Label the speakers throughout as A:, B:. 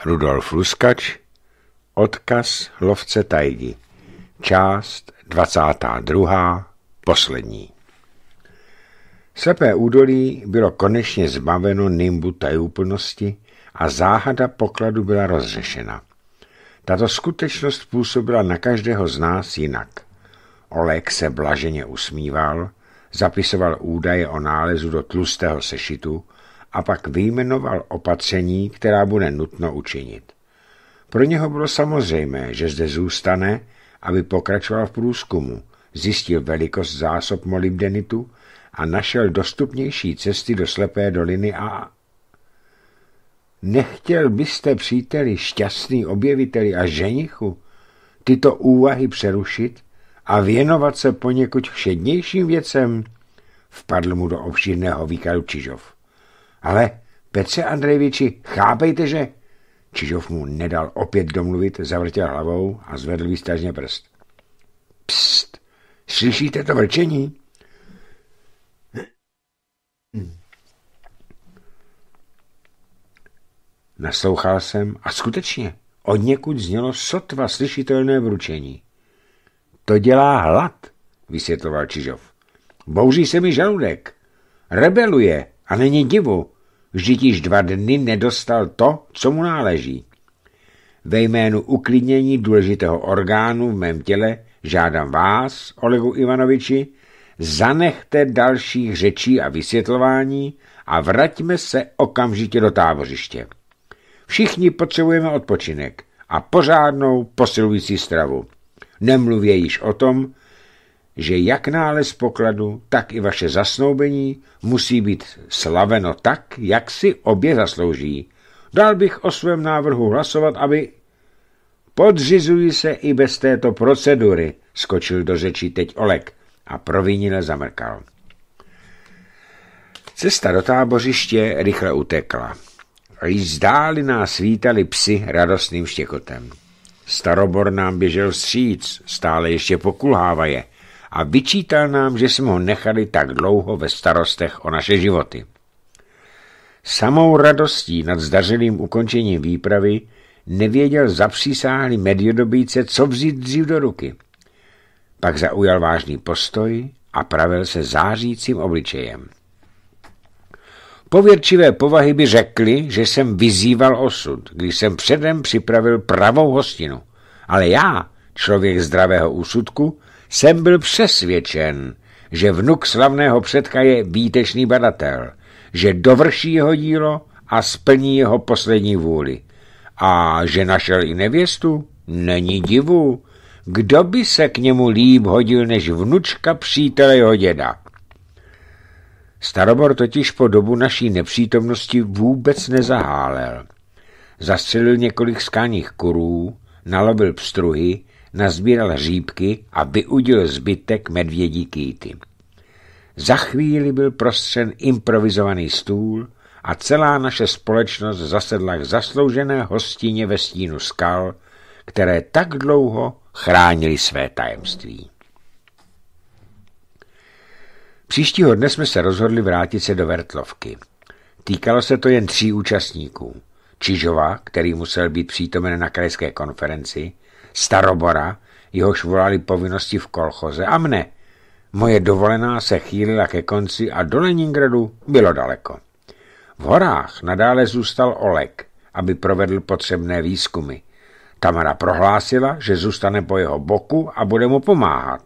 A: Rudolf Luskač Odkaz lovce tajdi Část 22. Poslední Slepé údolí bylo konečně zbaveno nimbu tajuplnosti a záhada pokladu byla rozřešena. Tato skutečnost působila na každého z nás jinak. Olek se blaženě usmíval, zapisoval údaje o nálezu do tlustého sešitu a pak vyjmenoval opatření, která bude nutno učinit. Pro něho bylo samozřejmé, že zde zůstane, aby pokračoval v průzkumu, zjistil velikost zásob molybdenitu a našel dostupnější cesty do slepé doliny a... Nechtěl byste, příteli, šťastný objeviteli a ženichu, tyto úvahy přerušit a věnovat se poněkud všednějším věcem? Vpadl mu do obšírného výkladu Čižov. Ale Petře Andrejviči, chápejte, že... Čižov mu nedal opět domluvit, zavrtěl hlavou a zvedl výstažně prst. Psst, slyšíte to vrčení? Naslouchal jsem a skutečně od někud znělo sotva slyšitelné vručení. To dělá hlad, vysvětloval Čižov. Bouří se mi žaludek. Rebeluje. A není divu, vždyť již dva dny nedostal to, co mu náleží. Ve jménu uklidnění důležitého orgánu v mém těle žádám vás, Olegu Ivanoviči, zanechte dalších řečí a vysvětlování a vraťme se okamžitě do tábořiště. Všichni potřebujeme odpočinek a pořádnou posilující stravu. Nemluvě již o tom, že jak nález pokladu, tak i vaše zasnoubení musí být slaveno tak, jak si obě zaslouží. Dal bych o svém návrhu hlasovat, aby... Podřizuji se i bez této procedury, skočil do řeči teď Olek a provinile zamrkal. Cesta do tábořiště rychle utekla. Již zdáli nás vítali psy radostným štěkotem. Starobor nám běžel stříc, stále ještě pokulhávaje – a vyčítal nám, že jsme ho nechali tak dlouho ve starostech o naše životy. Samou radostí nad zdařeným ukončením výpravy nevěděl zapřísáhlý mediodobíce, co vzít dřív do ruky. Pak zaujal vážný postoj a pravil se zářícím obličejem. Pověrčivé povahy by řekli, že jsem vyzýval osud, když jsem předem připravil pravou hostinu. Ale já, člověk zdravého úsudku, jsem byl přesvědčen, že vnuk slavného předka je výtečný badatel, že dovrší jeho dílo a splní jeho poslední vůli. A že našel i nevěstu, není divu. Kdo by se k němu líp hodil než vnučka přítele jeho děda? Starobor totiž po dobu naší nepřítomnosti vůbec nezahálel. Zastřelil několik skáních kurů, nalobil pstruhy nazbíral řípky a vyudil zbytek medvědí kýty. Za chvíli byl prostřen improvizovaný stůl a celá naše společnost zasedla k zasloužené hostině ve stínu skal, které tak dlouho chránili své tajemství. Příštího dne jsme se rozhodli vrátit se do Vertlovky. Týkalo se to jen tří účastníků. Čižova, který musel být přítomen na krajské konferenci, starobora, jehož volali povinnosti v kolchoze a mne. Moje dovolená se chýlila ke konci a do Leningradu bylo daleko. V horách nadále zůstal Olek, aby provedl potřebné výzkumy. Tamara prohlásila, že zůstane po jeho boku a bude mu pomáhat.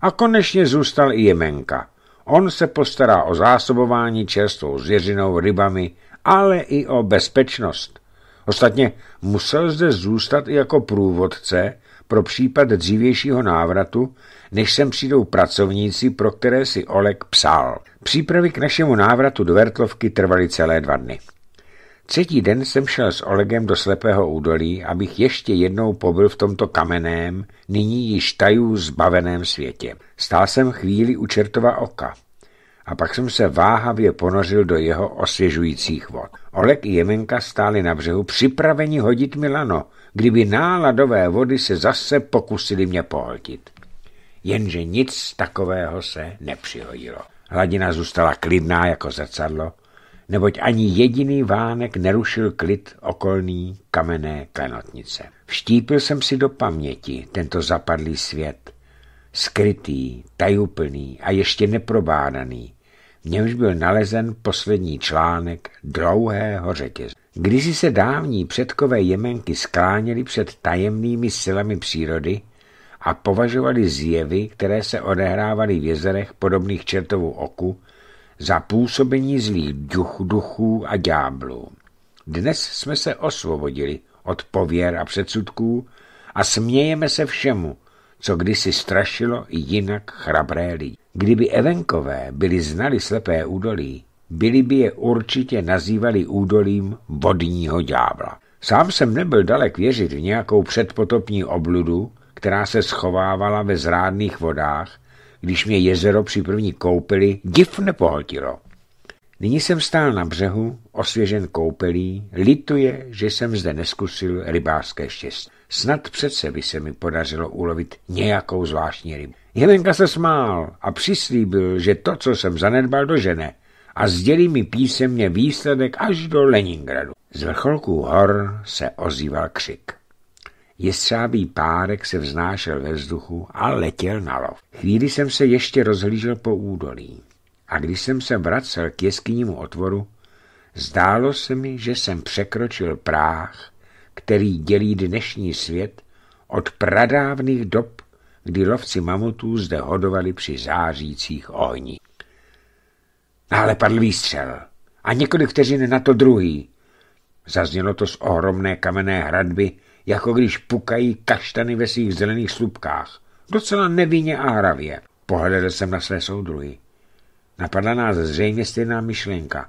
A: A konečně zůstal i Jemenka. On se postará o zásobování čerstvou zvěřinou, rybami, ale i o bezpečnost. Ostatně musel zde zůstat i jako průvodce pro případ dřívějšího návratu, než sem přijdou pracovníci, pro které si Olek psal. Přípravy k našemu návratu do Vertlovky trvaly celé dva dny. Třetí den jsem šel s Olegem do Slepého údolí, abych ještě jednou pobyl v tomto kameném, nyní již tajů zbaveném světě. Stál jsem chvíli u čertova oka a pak jsem se váhavě ponořil do jeho osvěžujících vod. Olek i Jemenka stáli na břehu, připraveni hodit mi lano, kdyby náladové vody se zase pokusili mě pohltit. Jenže nic takového se nepřihodilo. Hladina zůstala klidná jako zrcadlo, neboť ani jediný vánek nerušil klid okolní kamenné klenotnice. Vštípil jsem si do paměti tento zapadlý svět, skrytý, tajuplný a ještě neprobádaný, v němž byl nalezen poslední článek dlouhého řetězu. Když se dávní předkové Jemenky skláněli před tajemnými silami přírody a považovali zjevy, které se odehrávaly v jezerech podobných čertovu oku, za působení zlých duch, duchů a ďáblů. Dnes jsme se osvobodili od pověr a předsudků a smějeme se všemu, co kdysi strašilo jinak chrabré lidi. Kdyby evenkové byli znali slepé údolí, byli by je určitě nazývali údolím vodního ďábla. Sám jsem nebyl dalek věřit v nějakou předpotopní obludu, která se schovávala ve zrádných vodách, když mě jezero při první koupeli div nepohotilo. Nyní jsem stál na břehu, osvěžen koupelí, lituje, že jsem zde neskusil rybářské štěstí. Snad přece by se mi podařilo ulovit nějakou zvláštní rybu. Jelenka se smál a přislíbil, že to, co jsem zanedbal, dožene a sdělí mi písemně výsledek až do Leningradu. Z vrcholků hor se ozýval křik. Jestřábý párek se vznášel ve vzduchu a letěl na lov. Chvíli jsem se ještě rozhlížel po údolí a když jsem se vracel k jeskynímu otvoru, zdálo se mi, že jsem překročil práh, který dělí dnešní svět od pradávných dob kdy lovci mamutů zde hodovali při zářících ohni. No ale padl výstřel a několik vteřin na to druhý. Zaznělo to z ohromné kamenné hradby, jako když pukají kaštany ve svých zelených slupkách. Docela nevinně a hravě. Pohledal jsem na své soudruhy. Napadla nás zřejmě stejná myšlenka.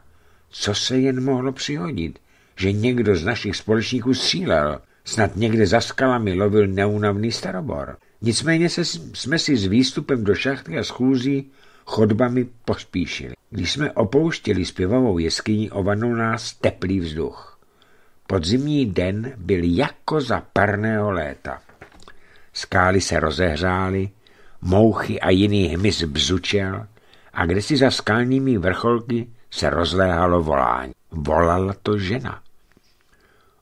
A: Co se jen mohlo přihodit? Že někdo z našich společníků střílel. Snad někde za skalami lovil neúnavný starobor. Nicméně se, jsme si s výstupem do šachty a schůzí chodbami pospíšili. Když jsme opouštěli zpěvavou jeskyni, ovanul nás teplý vzduch. Podzimní den byl jako za parného léta. Skály se rozehřály, mouchy a jiný hmyz bzučel a kde si za skalními vrcholky se rozléhalo volání. Volala to žena.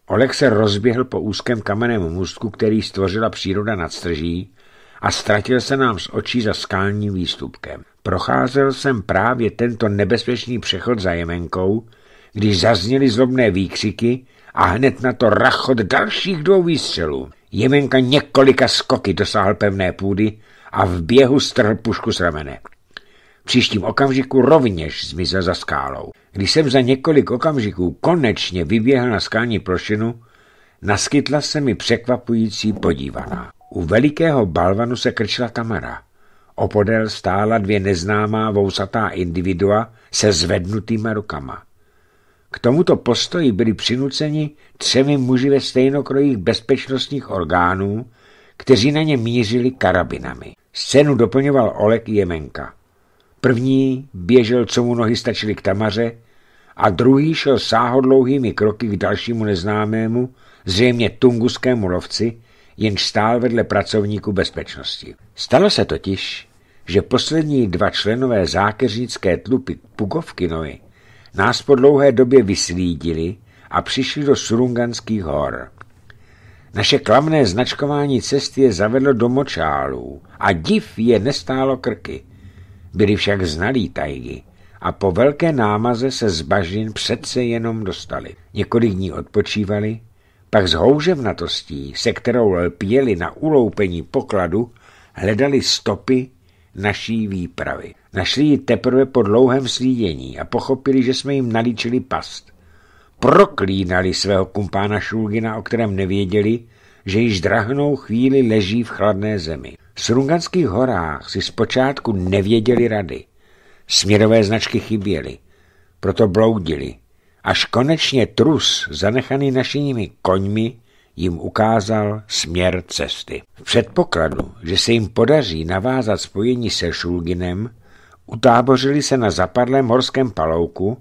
A: Olek se rozběhl po úzkém kamenném můstku, který stvořila příroda nad strží a ztratil se nám z očí za skálním výstupkem. Procházel jsem právě tento nebezpečný přechod za Jemenkou, když zazněly zlobné výkřiky a hned na to rachot dalších dvou výstřelů. Jemenka několika skoky dosáhl pevné půdy a v běhu strhl pušku z ramene příštím okamžiku rovněž zmizel za skálou. Když jsem za několik okamžiků konečně vyběhl na skální plošinu, naskytla se mi překvapující podívaná. U velikého balvanu se krčila Tamara. Opodel stála dvě neznámá vousatá individua se zvednutýma rukama. K tomuto postoji byli přinuceni třemi muži ve stejnokrojích bezpečnostních orgánů, kteří na ně mířili karabinami. Scénu doplňoval Olek Jemenka. První běžel, co mu nohy stačily k Tamaře, a druhý šel sáhodlouhými kroky k dalšímu neznámému, zřejmě tunguskému lovci, jenž stál vedle pracovníku bezpečnosti. Stalo se totiž, že poslední dva členové zákeřnické tlupy Pugovkinovi nás po dlouhé době vyslídili a přišli do Surunganských hor. Naše klamné značkování cesty je zavedlo do močálů a div je nestálo krky – byli však znalí tajgy a po velké námaze se z bažin přece jenom dostali. Několik dní odpočívali, pak s houževnatostí, se kterou lpěli na uloupení pokladu, hledali stopy naší výpravy. Našli ji teprve po dlouhém slídění a pochopili, že jsme jim nalíčili past. Proklínali svého kumpána Šulgina, o kterém nevěděli, že již drahnou chvíli leží v chladné zemi. V Srunganských horách si zpočátku nevěděli rady. Směrové značky chyběly, proto bloudili. Až konečně trus, zanechaný našimi koňmi, jim ukázal směr cesty. V předpokladu, že se jim podaří navázat spojení se Šulginem, utábořili se na zapadlém horském palouku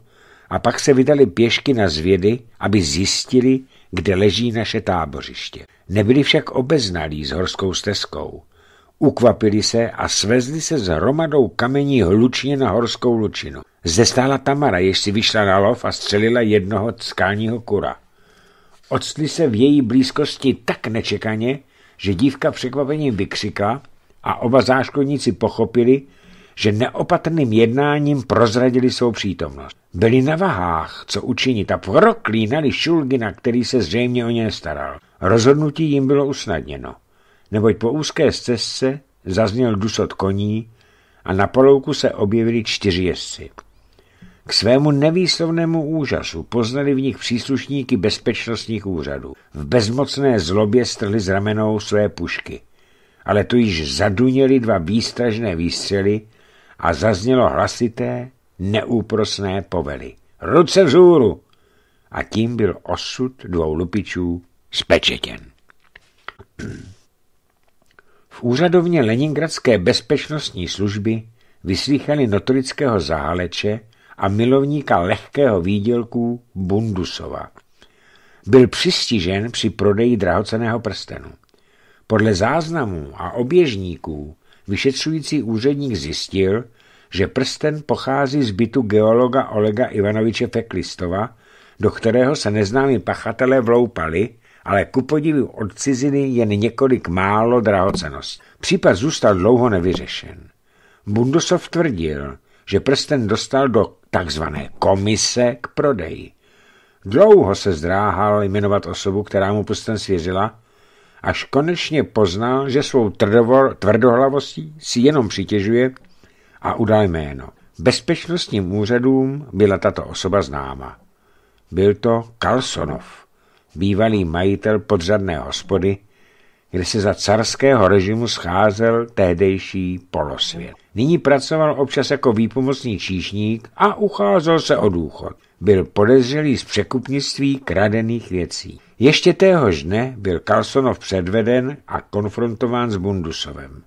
A: a pak se vydali pěšky na zvědy, aby zjistili, kde leží naše tábořiště. Nebyli však obeznalí s horskou stezkou. Ukvapili se a svezli se s hromadou kamení hlučně na horskou lučinu. Zestála Tamara, jež si vyšla na lov a střelila jednoho skálního kura. Odstli se v její blízkosti tak nečekaně, že dívka překvapením vykřikla a oba záškodníci pochopili, že neopatrným jednáním prozradili svou přítomnost. Byli na vahách, co učinit a proklínali Šulgina, který se zřejmě o ně staral. Rozhodnutí jim bylo usnadněno neboť po úzké stezce zazněl dusot koní a na polouku se objevili čtyři jezdci. K svému nevýslovnému úžasu poznali v nich příslušníky bezpečnostních úřadů. V bezmocné zlobě strhli z ramenou své pušky, ale tu již zaduněli dva výstražné výstřely a zaznělo hlasité, neúprosné povely. Ruce zůru!“ A tím byl osud dvou lupičů spečetěn. V úřadovně Leningradské bezpečnostní služby vyslýchali notorického záleče a milovníka lehkého výdělku Bundusova. Byl přistižen při prodeji drahoceného prstenu. Podle záznamů a oběžníků vyšetřující úředník zjistil, že prsten pochází z bytu geologa Olega Ivanoviče Feklistova, do kterého se neznámí pachatelé vloupali ale ku podivu od ciziny jen několik málo drahocenost. Případ zůstal dlouho nevyřešen. Bundusov tvrdil, že prsten dostal do takzvané komise k prodeji. Dlouho se zdráhal jmenovat osobu, která mu prsten svěřila, až konečně poznal, že svou tvrdohlavostí si jenom přitěžuje a udal jméno. Bezpečnostním úřadům byla tato osoba známa. Byl to Kalsonov bývalý majitel podřadné hospody, kde se za carského režimu scházel tehdejší polosvět. Nyní pracoval občas jako výpomocný číšník a ucházel se o důchod. Byl podezřelý z překupnictví kradených věcí. Ještě téhož dne byl Carlsonov předveden a konfrontován s Bundusovem.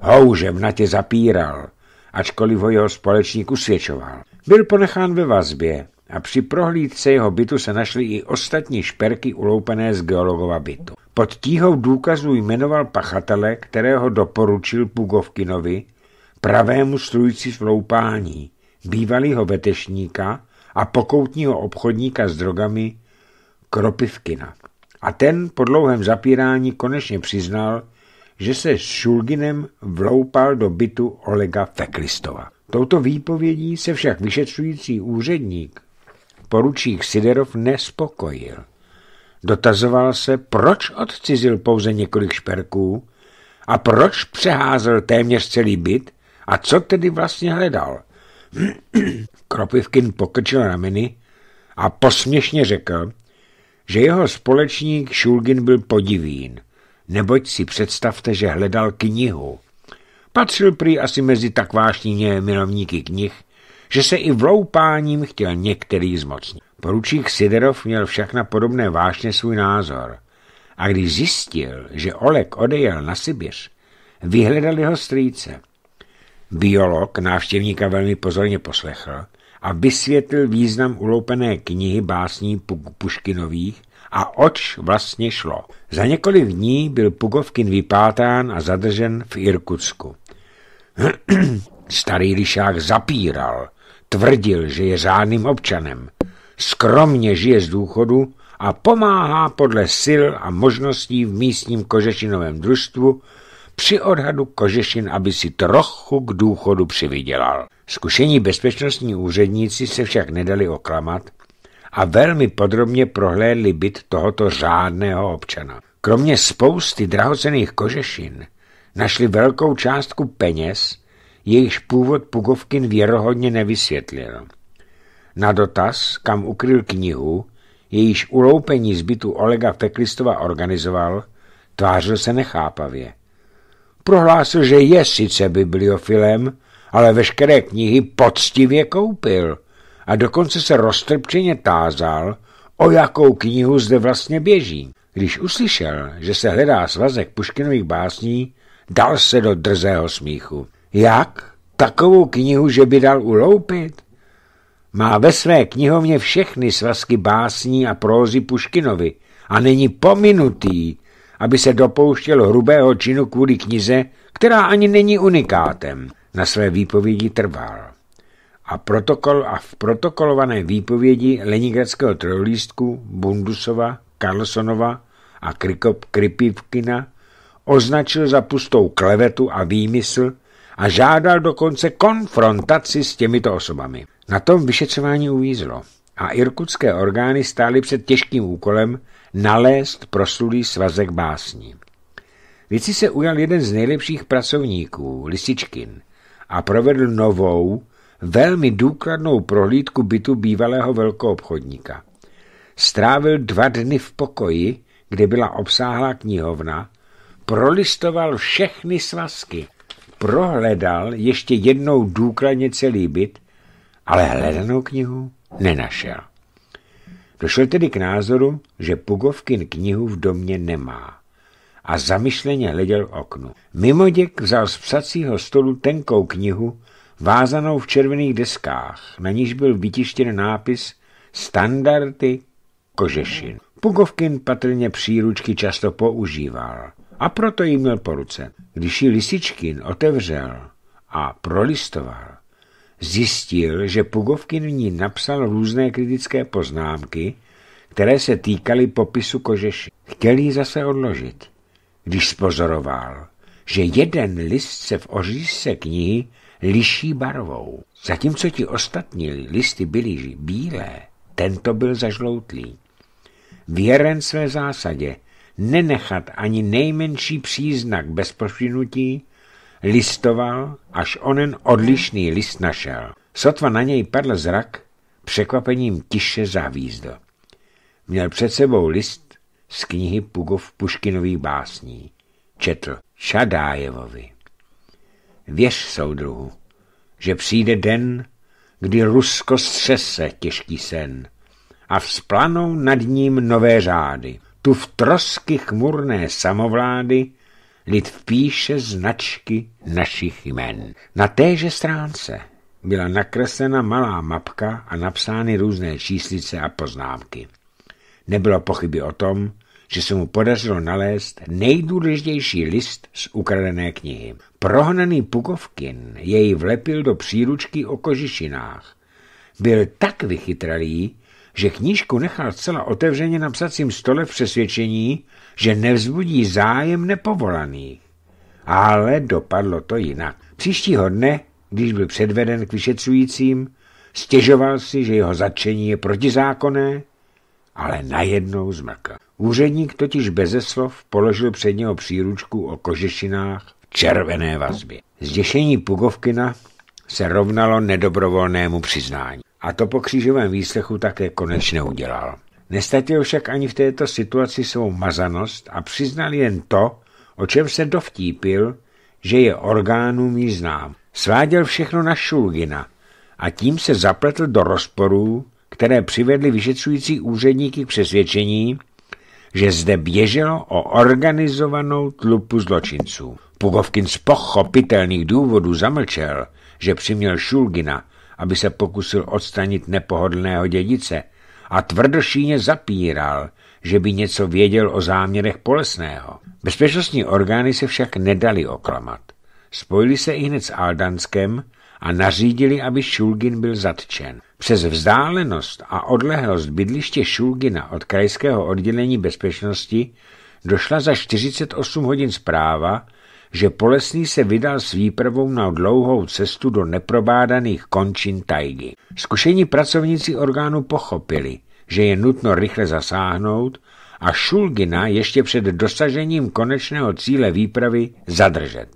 A: Houžem na tě zapíral, ačkoliv ho jeho společník usvědčoval. Byl ponechán ve vazbě a při prohlídce jeho bytu se našly i ostatní šperky uloupené z geologova bytu. Pod tíhou důkazů jmenoval pachatele, kterého doporučil Pugovkinovi, pravému strůjci sloupání, bývalého vetešníka a pokoutního obchodníka s drogami Kropivkina. A ten po dlouhém zapírání konečně přiznal, že se s Šulginem vloupal do bytu Olega Feklistova. Touto výpovědí se však vyšetřující úředník poručík Siderov nespokojil. Dotazoval se, proč odcizil pouze několik šperků a proč přeházel téměř celý byt a co tedy vlastně hledal. Kropivkin pokrčil rameny a posměšně řekl, že jeho společník Šulgin byl podivín, neboť si představte, že hledal knihu. Patřil prý asi mezi tak vášnině milovníky knih, že se i vloupáním chtěl některý zmocnit. Poručík Siderov měl však na podobné vášně svůj názor. A když zjistil, že Olek odejel na Sibiř, vyhledal jeho strýce. Biolog návštěvníka velmi pozorně poslechl a vysvětlil význam uloupené knihy básní Puškinových a oč vlastně šlo. Za několik dní byl Pugovkin vypátán a zadržen v Irkutsku. Starý lišák zapíral, Tvrdil, že je řádným občanem. Skromně žije z důchodu a pomáhá podle sil a možností v místním kožešinovém družstvu při odhadu kožešin, aby si trochu k důchodu přivydělal. Zkušení bezpečnostní úředníci se však nedali oklamat a velmi podrobně prohlédli byt tohoto řádného občana. Kromě spousty drahocených kožešin našli velkou částku peněz, jejichž původ Pugovkin věrohodně nevysvětlil. Na dotaz, kam ukryl knihu, jejíž uloupení zbytu Olega Feklistova organizoval, tvářil se nechápavě. Prohlásil, že je sice bibliofilem, ale veškeré knihy poctivě koupil a dokonce se roztrpčeně tázal, o jakou knihu zde vlastně běží. Když uslyšel, že se hledá svazek Puškinových básní, dal se do drzého smíchu. Jak? Takovou knihu, že by dal uloupit? Má ve své knihovně všechny svazky básní a prózy Puškinovi a není pominutý, aby se dopouštěl hrubého činu kvůli knize, která ani není unikátem, na své výpovědi trval. A, protokol, a v protokolované výpovědi Leningradského trojlístku, Bundusova, Karlsonova a Krikop, Kripivkina označil za pustou klevetu a výmysl, a žádal dokonce konfrontaci s těmito osobami. Na tom vyšetřování uvízlo a irkutské orgány stály před těžkým úkolem nalézt proslulý svazek básní. Věci se ujal jeden z nejlepších pracovníků, Lisičkin, a provedl novou, velmi důkladnou prohlídku bytu bývalého velkoobchodníka. Strávil dva dny v pokoji, kde byla obsáhlá knihovna, prolistoval všechny svazky, prohledal ještě jednou důkladně celý byt, ale hledanou knihu nenašel. Došel tedy k názoru, že Pugovkin knihu v domě nemá a zamyšleně hleděl oknu. Mimoděk vzal z psacího stolu tenkou knihu, vázanou v červených deskách, na níž byl vytištěn nápis Standardy kožešin. Pugovkin patrně příručky často používal a proto ji měl po ruce. Když ji Lisičkin otevřel a prolistoval, zjistil, že Pugovkin v ní napsal různé kritické poznámky, které se týkaly popisu kožeši. Chtěl ji zase odložit, když spozoroval, že jeden list se v ořízce knihy liší barvou. Zatímco ti ostatní listy byly bílé, tento byl zažloutlý. Věren své zásadě, nenechat ani nejmenší příznak bez pošvinutí, listoval, až onen odlišný list našel. Sotva na něj padl zrak, překvapením tiše zavízdl. Měl před sebou list z knihy Pugov Puškinových básní. Četl Šadájevovi. Věř, soudruhu, že přijde den, kdy Rusko střese těžký sen a vzplanou nad ním nové řády tu v trosky chmurné samovlády lid vpíše značky našich jmen. Na téže stránce byla nakreslena malá mapka a napsány různé číslice a poznámky. Nebylo pochyby o tom, že se mu podařilo nalézt nejdůležitější list z ukradené knihy. Prohnaný Pukovkin jej vlepil do příručky o kožišinách. Byl tak vychytralý, že knížku nechal zcela otevřeně na psacím stole v přesvědčení, že nevzbudí zájem nepovolaných. Ale dopadlo to jinak. Příštího dne, když byl předveden k vyšetřujícím, stěžoval si, že jeho zatčení je protizákonné, ale najednou zmrkl. Úředník totiž beze slov položil před něho příručku o kožešinách v červené vazbě. Zděšení Pugovkina se rovnalo nedobrovolnému přiznání. A to po křížovém výslechu také konečně udělal. Nestatil však ani v této situaci svou mazanost a přiznal jen to, o čem se dovtípil, že je orgánům jí znám. Sváděl všechno na Šulgina a tím se zapletl do rozporů, které přivedly vyšetřující úředníky k přesvědčení, že zde běželo o organizovanou tlupu zločinců. Pugovkin z pochopitelných důvodů zamlčel, že přiměl Šulgina aby se pokusil odstranit nepohodlného dědice a tvrdošíně zapíral, že by něco věděl o záměrech Polesného. Bezpečnostní orgány se však nedali oklamat. Spojili se i hned s Aldanskem a nařídili, aby Šulgin byl zatčen. Přes vzdálenost a odlehlost bydliště Šulgina od krajského oddělení bezpečnosti došla za 48 hodin zpráva, že Polesný se vydal s výpravou na dlouhou cestu do neprobádaných končin tajgy. Zkušení pracovníci orgánu pochopili, že je nutno rychle zasáhnout a Šulgina ještě před dosažením konečného cíle výpravy zadržet.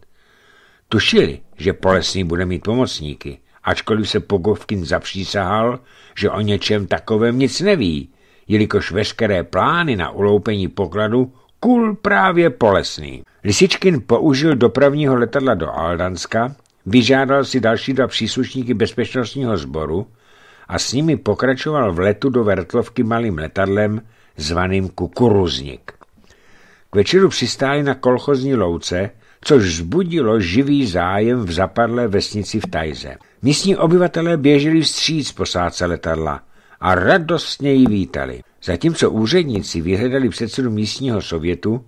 A: Tušili, že Polesný bude mít pomocníky, ačkoliv se Pogovkin zapřísahal, že o něčem takovém nic neví, jelikož veškeré plány na uloupení pokladu kul právě Polesný. Lisičkin použil dopravního letadla do Aldanska, vyžádal si další dva příslušníky bezpečnostního sboru a s nimi pokračoval v letu do Vertlovky malým letadlem zvaným Kukuruznik. K večeru přistáli na kolchozní louce, což vzbudilo živý zájem v zapadlé vesnici v Tajze. Místní obyvatelé běželi vstříc posádce letadla – a radostně ji vítali. Zatímco úředníci vyhledali předsedu místního sovětu,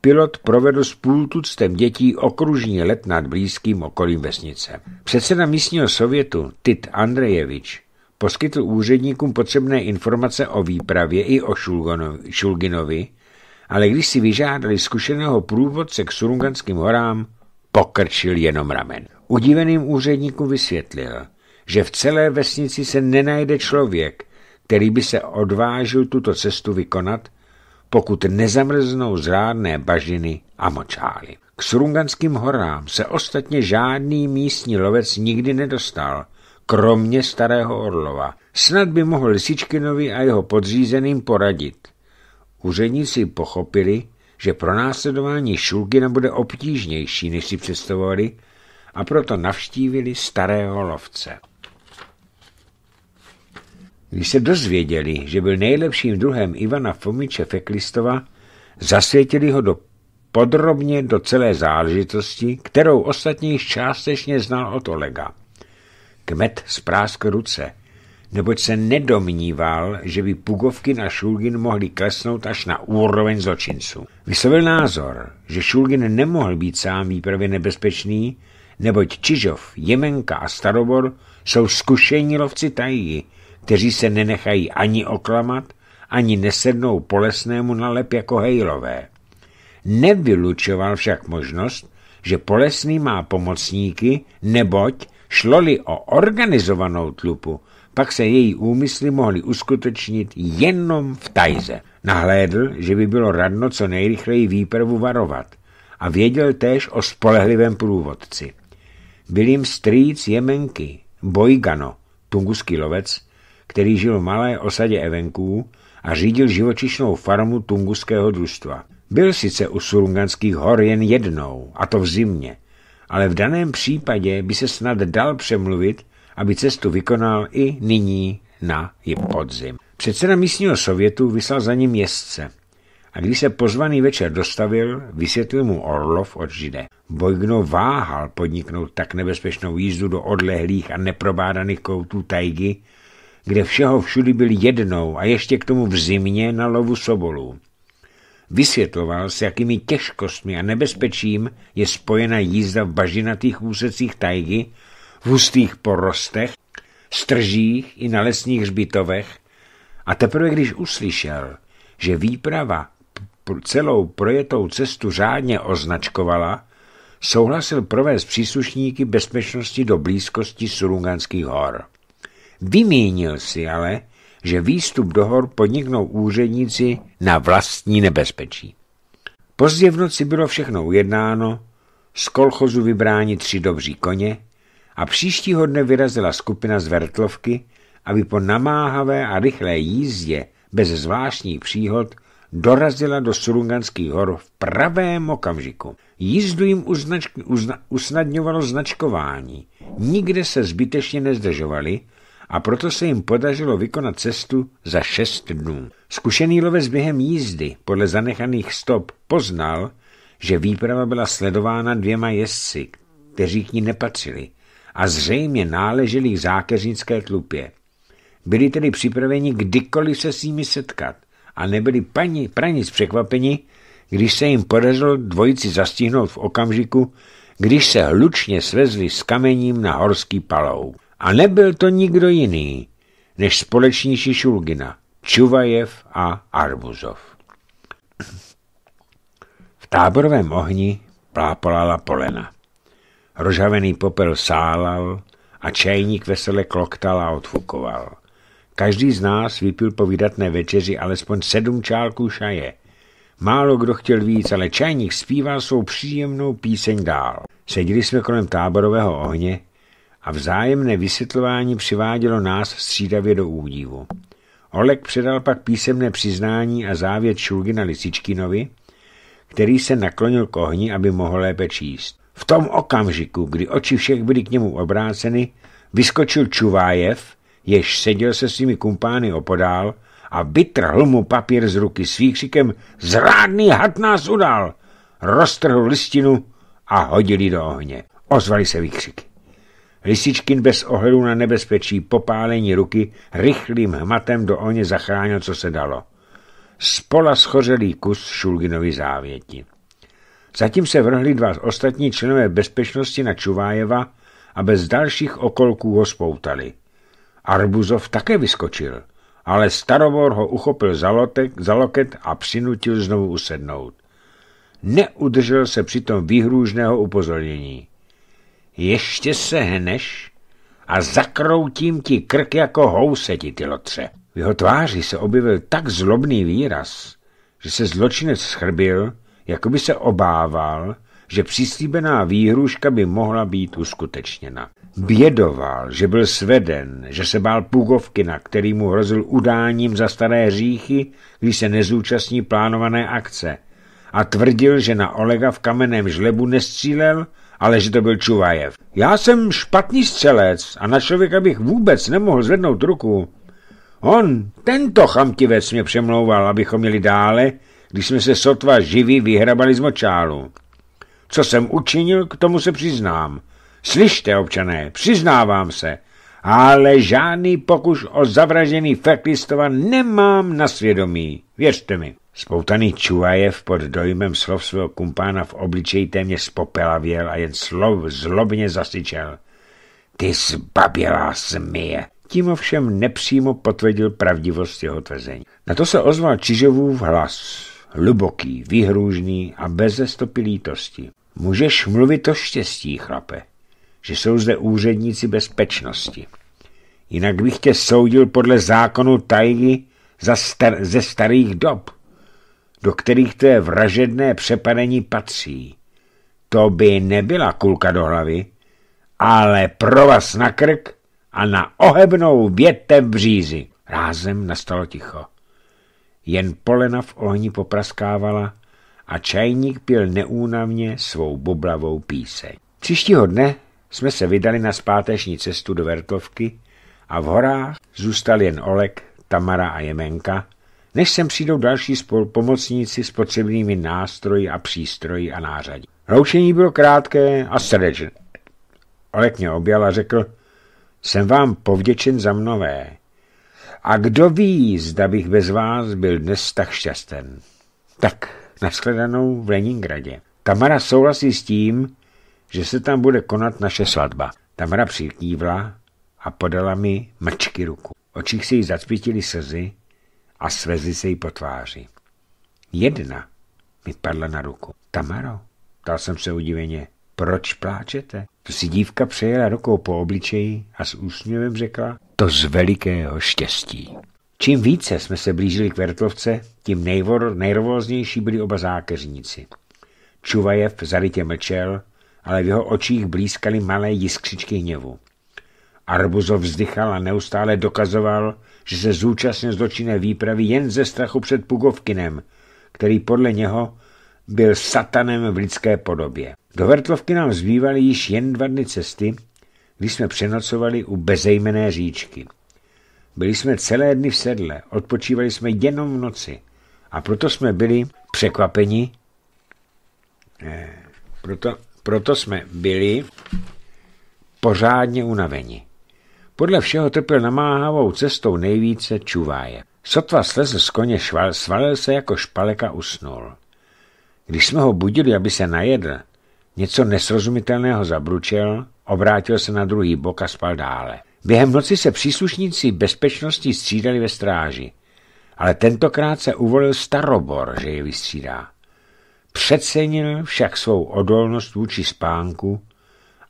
A: pilot provedl s půltuctem dětí okružní let nad blízkým okolím vesnice. Předseda místního sovětu Tit Andrejevič poskytl úředníkům potřebné informace o výpravě i o Šulginovi, ale když si vyžádali zkušeného průvodce k Surunganským horám, pokrčil jenom ramen. Udiveným úředníkům vysvětlil, že v celé vesnici se nenajde člověk, který by se odvážil tuto cestu vykonat, pokud nezamrznou zrádné bažiny a močály. K Surunganským horám se ostatně žádný místní lovec nikdy nedostal, kromě starého Orlova. Snad by mohl Lisičkinovi a jeho podřízeným poradit. Úředníci pochopili, že pro následování Šulgina bude obtížnější, než si představovali, a proto navštívili starého lovce. Když se dozvěděli, že byl nejlepším druhem Ivana Fomiče Feklistova, zasvětili ho do podrobně do celé záležitosti, kterou ostatní částečně znal od Olega. Kmet zprásk ruce, neboť se nedomníval, že by pugovky a Šulgin mohli klesnout až na úroveň zločinců. Vyslovil názor, že Šulgin nemohl být sám výpravě nebezpečný, neboť Čižov, Jemenka a Starobor jsou zkušení lovci tají, kteří se nenechají ani oklamat, ani nesednou Polesnému na lep jako Hejlové. Nevylučoval však možnost, že Polesný má pomocníky, neboť šlo-li o organizovanou tlupu, pak se její úmysly mohly uskutečnit jenom v tajze. Nahlédl, že by bylo radno co nejrychleji výpravu varovat a věděl též o spolehlivém průvodci. Byl jim strýc Jemenky, Bojgano, tunguský lovec, který žil v malé osadě Evenků a řídil živočišnou farmu Tunguského družstva. Byl sice u Surunganských hor jen jednou, a to v zimě, ale v daném případě by se snad dal přemluvit, aby cestu vykonal i nyní na podzim. Předseda místního sovětu vyslal za ním jezdce. A když se pozvaný večer dostavil, vysvětlil mu Orlov od Žide. Bojgno váhal podniknout tak nebezpečnou jízdu do odlehlých a neprobádaných koutů tajgy, kde všeho všudy byl jednou a ještě k tomu v zimě na lovu sobolů. Vysvětloval, s jakými těžkostmi a nebezpečím je spojena jízda v bažinatých úsecích tajgy, v hustých porostech, stržích i na lesních hřbitovech a teprve když uslyšel, že výprava celou projetou cestu řádně označkovala, souhlasil provést příslušníky bezpečnosti do blízkosti Surunganských hor. Vymínil si ale, že výstup do hor podniknou úředníci na vlastní nebezpečí. Pozdě v noci bylo všechno ujednáno, z kolchozu vybráni tři dobří koně a příštího dne vyrazila skupina z Vertlovky, aby po namáhavé a rychlé jízdě bez zvláštních příhod dorazila do Surunganských hor v pravém okamžiku. Jízdu jim uznač, uzna, usnadňovalo značkování. Nikde se zbytečně nezdržovali, a proto se jim podařilo vykonat cestu za šest dnů. Zkušený lovec během jízdy podle zanechaných stop poznal, že výprava byla sledována dvěma jezdci, kteří k ní nepatřili a zřejmě náleželi k zákeřnické tlupě. Byli tedy připraveni kdykoliv se s nimi setkat a nebyli paní, pranic překvapeni, když se jim podařilo dvojici zastihnout v okamžiku, když se hlučně svezli s kamením na horský palou. A nebyl to nikdo jiný než společníci Šulgina, Čuvajev a Arbuzov. V táborovém ohni plápolala polena. Rožavený popel sálal a čajník vesele kloktal a odfukoval. Každý z nás vypil po vydatné večeři alespoň sedm čálků šaje. Málo kdo chtěl víc, ale čajník zpíval svou příjemnou píseň dál. Seděli jsme kolem táborového ohně a vzájemné vysvětlování přivádělo nás střídavě do údivu. Olek předal pak písemné přiznání a závěr Šulgina Lisičkinovi, který se naklonil k ohni, aby mohl lépe číst. V tom okamžiku, kdy oči všech byly k němu obráceny, vyskočil Čuvájev, jež seděl se svými kumpány opodál a vytrhl mu papír z ruky s výkřikem Zrádný had nás udal! Roztrhl listinu a hodili do ohně. Ozvali se výkřiky. Lisičkin bez ohledu na nebezpečí popálení ruky rychlým hmatem do oně zachránil, co se dalo. Spola schořelý kus Šulginovi závěti. Zatím se vrhli dva ostatní členové bezpečnosti na Čuvájeva a bez dalších okolků ho spoutali. Arbuzov také vyskočil, ale starovor ho uchopil za, lotek, za loket a přinutil znovu usednout. Neudržel se přitom výhrůžného upozornění. Ještě se hneš a zakroutím ti krk jako houseti, ty lotře. V jeho tváři se objevil tak zlobný výraz, že se zločinec schrbil, jako by se obával, že přislíbená výhruška by mohla být uskutečněna. Bědoval, že byl sveden, že se bál půgovky, na který mu hrozil udáním za staré říchy, když se nezúčastní plánované akce. A tvrdil, že na Olega v kameném žlebu nestřílel, ale že to byl Čuvajev. Já jsem špatný střelec a na člověka bych vůbec nemohl zvednout ruku. On, tento chamtivec mě přemlouval, abychom měli dále, když jsme se sotva živí vyhrabali z močálu. Co jsem učinil, k tomu se přiznám. Slyšte, občané, přiznávám se, ale žádný pokuš o zavražený Feklistova nemám na svědomí. Věřte mi. Spoutaný Čuajev pod dojmem slov svého kumpána v obličeji téměř spopelavěl a jen slov zlobně zasyčel. Ty zbabělá smije! Tím ovšem nepřímo potvrdil pravdivost jeho tvrzení. Na to se ozval Čižovův hlas, hluboký, výhružný a bez stopy lítosti. Můžeš mluvit o štěstí, chlape, že jsou zde úředníci bezpečnosti. Jinak bych tě soudil podle zákonu tajgy za star- ze starých dob do kterých to je vražedné přepadení patří. To by nebyla kulka do hlavy, ale pro vás na krk a na ohebnou větev břízi. Rázem nastalo ticho. Jen polena v ohni popraskávala a čajník pil neúnavně svou boblavou píseň. Příštího dne jsme se vydali na zpáteční cestu do Vertovky a v horách zůstal jen Olek, Tamara a Jemenka, než sem přijdou další spolupomocníci s potřebnými nástroji a přístroji a nářadí. Loučení bylo krátké a srdečné. Olek mě objal a řekl, jsem vám povděčen za mnohé. A kdo ví, zda bych bez vás byl dnes tak šťasten. Tak, nashledanou v Leningradě. Tamara souhlasí s tím, že se tam bude konat naše svatba. Tamara přikývla a podala mi mačky ruku. Očích si jí zacpítily slzy a svezli se jí po tváři. Jedna mi padla na ruku. Tamaro, ptal jsem se udiveně, proč pláčete? To si dívka přejela rukou po obličeji a s úsměvem řekla, to z velikého štěstí. Čím více jsme se blížili k Vertlovce, tím nejvor, nejrovoznější byli oba zákeřníci. Čuvajev zarytě mlčel, ale v jeho očích blízkaly malé jiskřičky hněvu. Arbuzov vzdychal a neustále dokazoval, že se zúčastnil zločinné výpravy jen ze strachu před Pugovkinem, který podle něho byl satanem v lidské podobě. Do Vertlovky nám zbývaly již jen dva dny cesty, když jsme přenocovali u bezejmené říčky. Byli jsme celé dny v sedle, odpočívali jsme jenom v noci a proto jsme byli překvapeni, eh, proto, proto jsme byli pořádně unaveni. Podle všeho trpěl namáhavou cestou nejvíce čuváje. Sotva slezl z koně, šval, svalil se jako špaleka usnul. Když jsme ho budili, aby se najedl, něco nesrozumitelného zabručel, obrátil se na druhý bok a spal dále. Během noci se příslušníci bezpečnosti střídali ve stráži, ale tentokrát se uvolil starobor, že je vystřídá. Přecenil však svou odolnost vůči spánku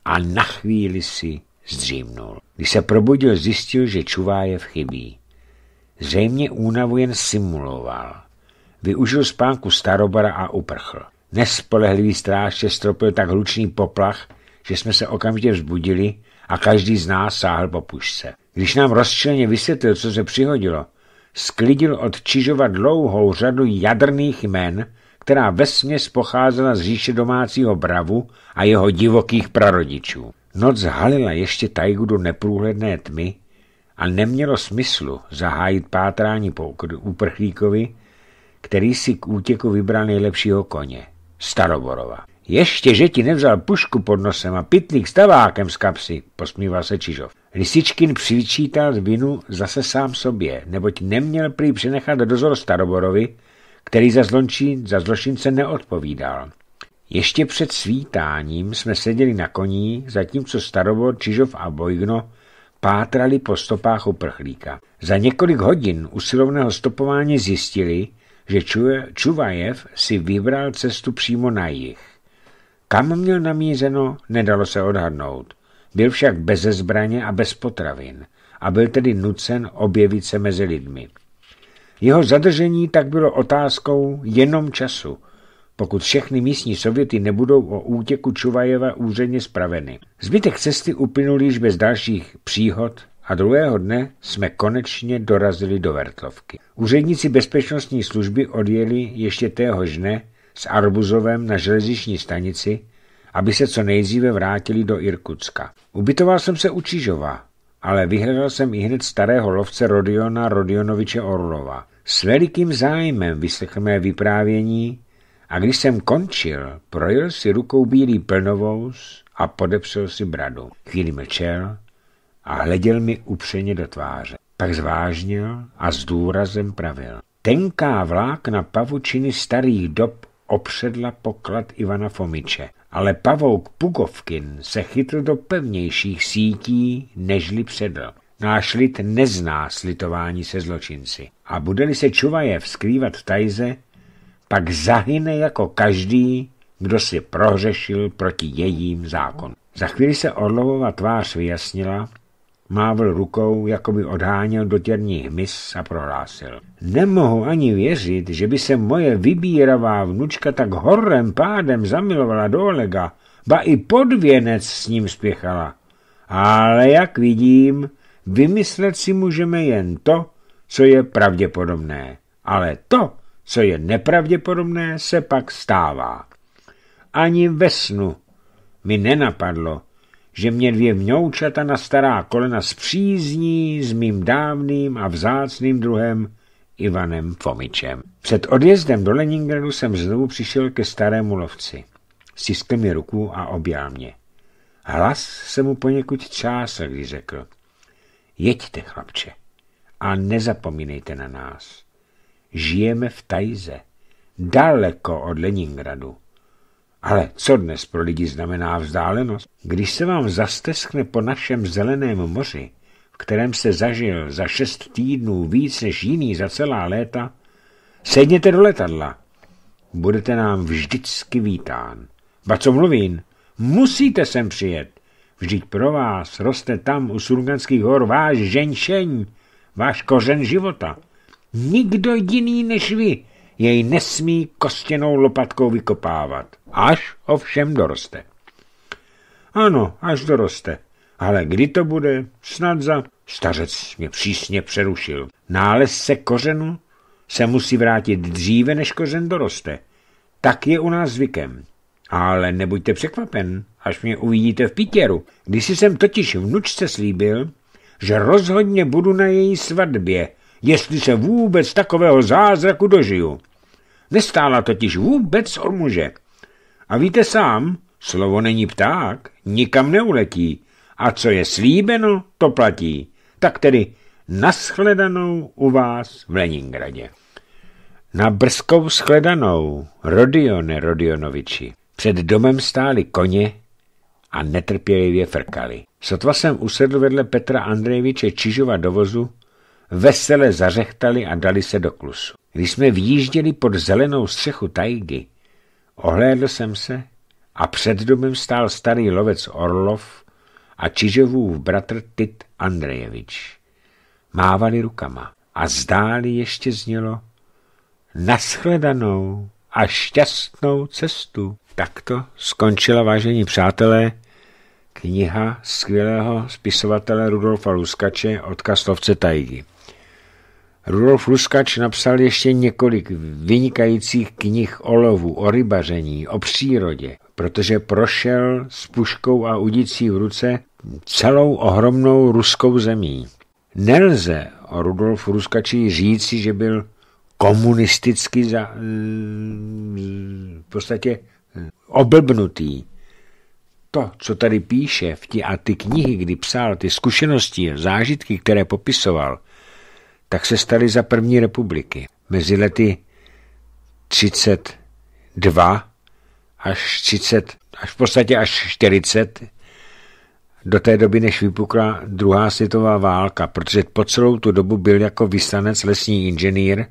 A: a na chvíli si Zdřímnul. Když se probudil, zjistil, že je v chybí. Zřejmě únavu jen simuloval. Využil spánku starobara a uprchl. Nespolehlivý strážce stropil tak hlučný poplach, že jsme se okamžitě vzbudili a každý z nás sáhl po pušce. Když nám rozčilně vysvětlil, co se přihodilo, sklidil od Čižova dlouhou řadu jadrných jmen, která vesměs pocházela z říše domácího bravu a jeho divokých prarodičů. Noc halila ještě tajgu do neprůhledné tmy a nemělo smyslu zahájit pátrání po úprchlíkovi, který si k útěku vybral nejlepšího koně, Staroborova. Ještě, že ti nevzal pušku pod nosem a pitlík s tavákem z kapsy, posmíval se Čižov. Lisičkin přivyčítal vinu zase sám sobě, neboť neměl prý přenechat dozor Staroborovi, který za, zlončí, za zlošince neodpovídal. Ještě před svítáním jsme seděli na koní, zatímco starobor, Čižov a Bojgno pátrali po stopách uprchlíka. Za několik hodin usilovného stopování zjistili, že Čuvajev si vybral cestu přímo na jih. Kam měl namířeno, nedalo se odhadnout. Byl však bez zbraně a bez potravin a byl tedy nucen objevit se mezi lidmi. Jeho zadržení tak bylo otázkou jenom času – pokud všechny místní sověty nebudou o útěku Čuvajeva úředně spraveny. Zbytek cesty uplynul již bez dalších příhod a druhého dne jsme konečně dorazili do Vertlovky. Úředníci bezpečnostní služby odjeli ještě téhož dne s Arbuzovem na železniční stanici, aby se co nejdříve vrátili do Irkutska. Ubytoval jsem se u Čižova, ale vyhledal jsem i hned starého lovce Rodiona Rodionoviče Orlova. S velikým zájmem vyslechl mé vyprávění a když jsem končil, projel si rukou bílý plnovous a podepřel si bradu. Chvíli mlčel a hleděl mi upřeně do tváře. Pak zvážnil a s důrazem pravil. Tenká vlákna pavučiny starých dob opředla poklad Ivana Fomiče, ale pavouk Pugovkin se chytl do pevnějších sítí, nežli předl. Náš lid nezná slitování se zločinci a bude-li se Čuvajev skrývat v tajze, pak zahyne jako každý, kdo si prohřešil proti jejím zákonu. Za chvíli se Orlovova tvář vyjasnila, mávl rukou, jako by odháněl dotěrný hmyz a prohlásil. Nemohu ani věřit, že by se moje vybíravá vnučka tak horrem pádem zamilovala do Olega, ba i podvěnec s ním spěchala. Ale jak vidím, vymyslet si můžeme jen to, co je pravděpodobné. Ale to co je nepravděpodobné, se pak stává. Ani ve snu mi nenapadlo, že mě dvě mňoučata na stará kolena zpřízní s mým dávným a vzácným druhem Ivanem Fomičem. Před odjezdem do Leningradu jsem znovu přišel ke starému lovci. Stiskl mi ruku a objal mě. Hlas se mu poněkud třásl, když řekl. Jeďte, chlapče, a nezapomínejte na nás. Žijeme v Tajze, daleko od Leningradu. Ale co dnes pro lidi znamená vzdálenost? Když se vám zasteskne po našem zeleném moři, v kterém se zažil za šest týdnů víc než jiný za celá léta, sedněte do letadla. Budete nám vždycky vítán. Ba co mluvím? musíte sem přijet. Vždyť pro vás roste tam u Surganských hor váš ženšeň, váš kořen života. Nikdo jiný než vy jej nesmí kostěnou lopatkou vykopávat. Až ovšem doroste. Ano, až doroste. Ale kdy to bude? Snad za... Stařec mě přísně přerušil. Nález se kořenu se musí vrátit dříve, než kořen doroste. Tak je u nás zvykem. Ale nebuďte překvapen, až mě uvidíte v pítěru. Když jsem totiž vnučce slíbil, že rozhodně budu na její svatbě jestli se vůbec takového zázraku dožiju. Nestála totiž vůbec o muže. A víte sám, slovo není pták, nikam neuletí. A co je slíbeno, to platí. Tak tedy naschledanou u vás v Leningradě. Na brzkou shledanou, Rodione Rodionoviči, před domem stáli koně a netrpělivě frkali. Sotva jsem usedl vedle Petra Andrejeviče Čižova dovozu vesele zařechtali a dali se do klusu. Když jsme vyjížděli pod zelenou střechu tajgy, ohlédl jsem se a před domem stál starý lovec Orlov a Čižovův bratr Tit Andrejevič. Mávali rukama a zdáli ještě znělo naschledanou a šťastnou cestu. Takto skončila, vážení přátelé, kniha skvělého spisovatele Rudolfa Luskače od lovce tajgy. Rudolf Luskač napsal ještě několik vynikajících knih o lovu, o rybaření, o přírodě, protože prošel s puškou a udicí v ruce celou ohromnou ruskou zemí. Nelze o Rudolfu Ruskači říci, že byl komunisticky za, v podstatě oblbnutý. To, co tady píše v tí, a ty knihy, kdy psal, ty zkušenosti, zážitky, které popisoval – tak se staly za první republiky. Mezi lety 32 až 30, až v podstatě až 40, do té doby, než vypukla druhá světová válka, protože po celou tu dobu byl jako vyslanec lesní inženýr,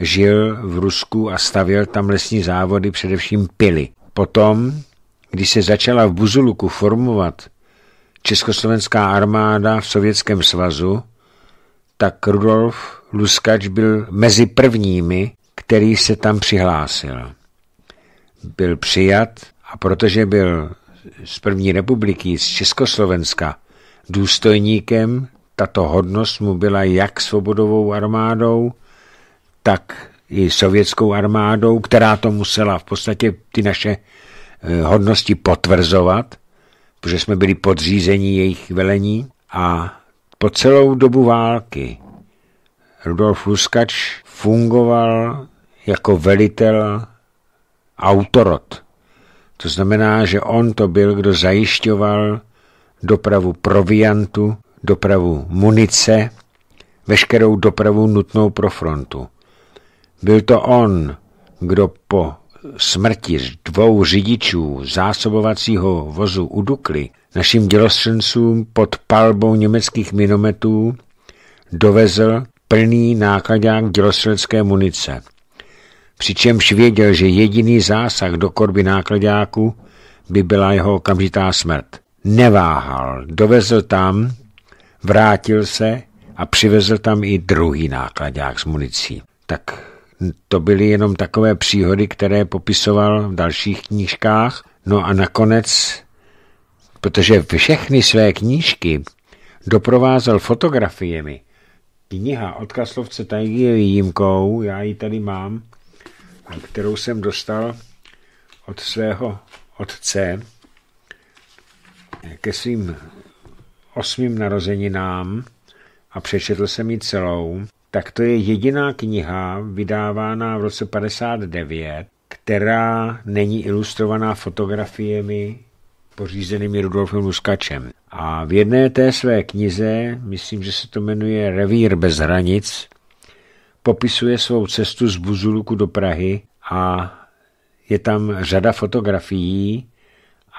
A: žil v Rusku a stavěl tam lesní závody, především pily. Potom, když se začala v Buzuluku formovat československá armáda v Sovětském svazu, tak Rudolf Luskač byl mezi prvními, který se tam přihlásil. Byl přijat a protože byl z první republiky, z Československa, důstojníkem, tato hodnost mu byla jak svobodovou armádou, tak i sovětskou armádou, která to musela v podstatě ty naše eh, hodnosti potvrzovat, protože jsme byli podřízení jejich velení a po celou dobu války. Rudolf Luskač fungoval jako velitel autorot. To znamená, že on to byl, kdo zajišťoval dopravu proviantu, dopravu munice, veškerou dopravu nutnou pro frontu. Byl to on, kdo po smrti dvou řidičů zásobovacího vozu u Dukly našim dělostřencům pod palbou německých minometů dovezl plný nákladák dělostřelecké munice. Přičemž věděl, že jediný zásah do korby nákladáku by byla jeho okamžitá smrt. Neváhal, dovezl tam, vrátil se a přivezl tam i druhý nákladák s municí. Tak to byly jenom takové příhody, které popisoval v dalších knížkách. No a nakonec protože všechny své knížky doprovázel fotografiemi. Kniha od Kaslovce tajgy je výjimkou, já ji tady mám, kterou jsem dostal od svého otce ke svým osmým narozeninám a přečetl jsem ji celou, tak to je jediná kniha vydávána v roce 59, která není ilustrovaná fotografiemi pořízenými Rudolfem Luskačem. A v jedné té své knize, myslím, že se to jmenuje Revír bez hranic, popisuje svou cestu z Buzuluku do Prahy a je tam řada fotografií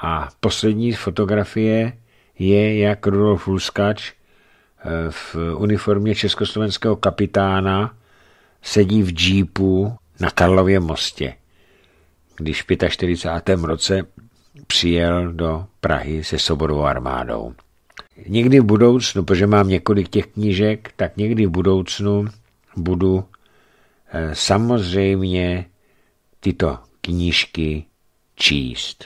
A: a poslední fotografie je, jak Rudolf Luskač eh, v uniformě československého kapitána sedí v džípu na Karlově mostě, když v 45. roce přijel do Prahy se soborovou armádou. Někdy v budoucnu, protože mám několik těch knížek, tak někdy v budoucnu budu eh, samozřejmě tyto knížky číst.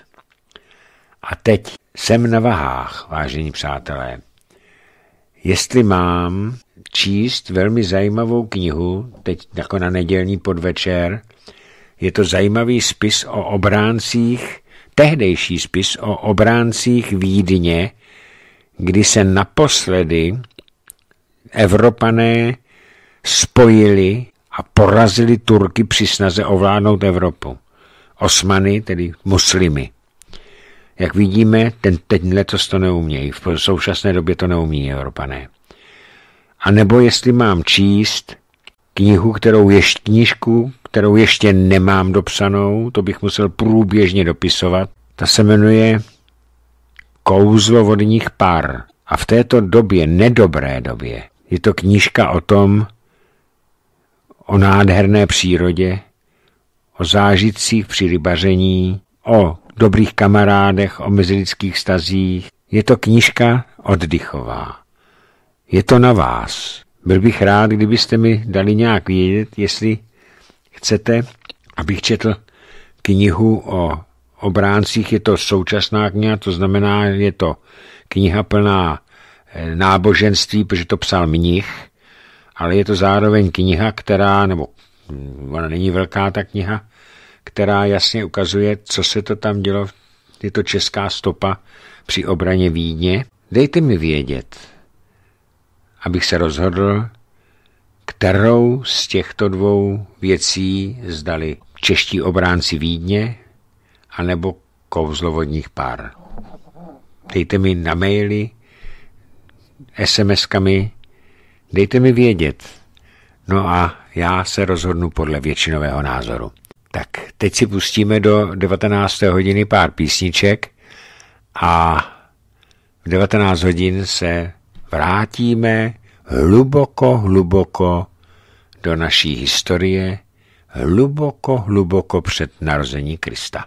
A: A teď jsem na vahách, vážení přátelé, jestli mám číst velmi zajímavou knihu, teď jako na nedělní podvečer, je to zajímavý spis o obráncích tehdejší spis o obráncích Vídně, kdy se naposledy Evropané spojili a porazili Turky při snaze ovládnout Evropu. Osmany, tedy muslimy. Jak vidíme, ten, teď letos to neumějí, v současné době to neumí Evropané. A nebo jestli mám číst knihu, kterou ještě knížku, kterou ještě nemám dopsanou, to bych musel průběžně dopisovat. Ta se jmenuje Kouzlo vodních pár. A v této době, nedobré době, je to knížka o tom, o nádherné přírodě, o zážitcích při rybaření, o dobrých kamarádech, o mezilidských stazích. Je to knížka oddychová. Je to na vás. Byl bych rád, kdybyste mi dali nějak vědět, jestli chcete, abych četl knihu o obráncích. Je to současná kniha, to znamená, je to kniha plná eh, náboženství, protože to psal mnich, ale je to zároveň kniha, která, nebo hm, ona není velká ta kniha, která jasně ukazuje, co se to tam dělo, je to česká stopa při obraně Vídně. Dejte mi vědět, abych se rozhodl, kterou z těchto dvou věcí zdali čeští obránci Vídně anebo kouzlovodních pár. Dejte mi na maily, SMS-kami, dejte mi vědět. No a já se rozhodnu podle většinového názoru. Tak teď si pustíme do 19. hodiny pár písniček a v 19 hodin se vrátíme hluboko, hluboko do naší historie, hluboko, hluboko před narození Krista.